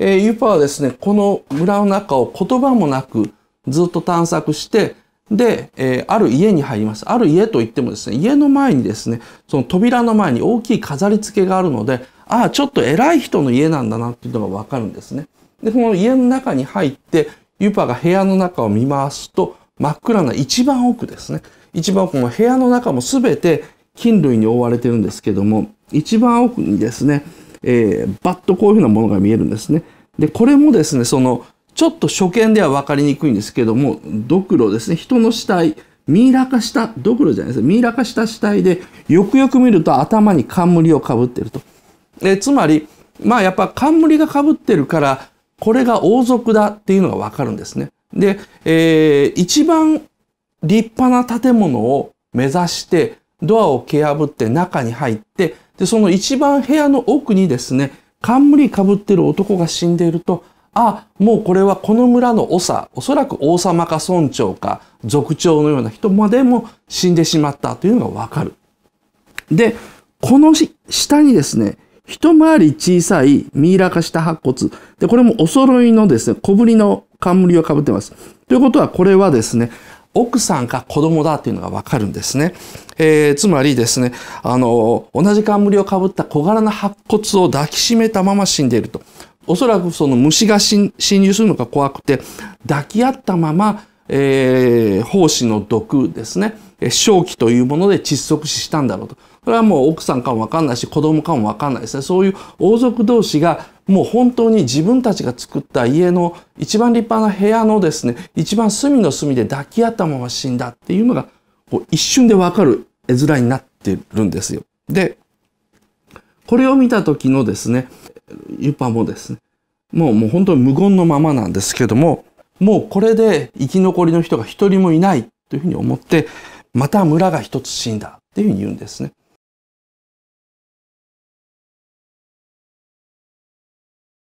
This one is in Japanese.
えー、ユーパはですね、この村の中を言葉もなくずっと探索して、で、えー、ある家に入ります。ある家といってもですね、家の前にですね、その扉の前に大きい飾り付けがあるので、ああ、ちょっと偉い人の家なんだなっていうのがわかるんですね。で、この家の中に入って、ユパが部屋の中を見回すと、真っ暗な一番奥ですね。一番奥の部屋の中もすべて菌類に覆われてるんですけども、一番奥にですね、えー、バッとこういうふうなものが見えるんですね。で、これもですね、その、ちょっと初見では分かりにくいんですけども、ドクロですね、人の死体、ミイラ化した、ドクロじゃないですミイラ化した死体で、よくよく見ると頭に冠をかぶってると。えつまり、まあやっぱ冠がかぶってるから、これが王族だっていうのがわかるんですね。で、えー、一番立派な建物を目指して、ドアを蹴破って中に入って、で、その一番部屋の奥にですね、冠被ってる男が死んでいると、あ、もうこれはこの村の長、おそらく王様か村長か族長のような人までも死んでしまったというのがわかる。で、この下にですね、一回り小さいミイラ化した白骨。で、これもお揃いのですね、小ぶりの冠を被ってます。ということは、これはですね、奥さんか子供だっていうのがわかるんですね。えー、つまりですね、あの、同じ冠をかぶった小柄な白骨を抱きしめたまま死んでいると。おそらくその虫が侵入するのが怖くて、抱き合ったまま、えー、胞子の毒ですね、正気というもので窒息死したんだろうと。これはもう奥さんかもわかんないし、子供かもわかんないですね。そういう王族同士がもう本当に自分たちが作った家の一番立派な部屋のですね、一番隅の隅で抱き合ったまま死んだっていうのが、こう一瞬でわかる絵面になってるんですよ。で、これを見た時のですね、ユパもですね、もうもう本当に無言のままなんですけども、もうこれで生き残りの人が一人もいないというふうに思って、また村が一つ死んだっていうふうに言うんですね。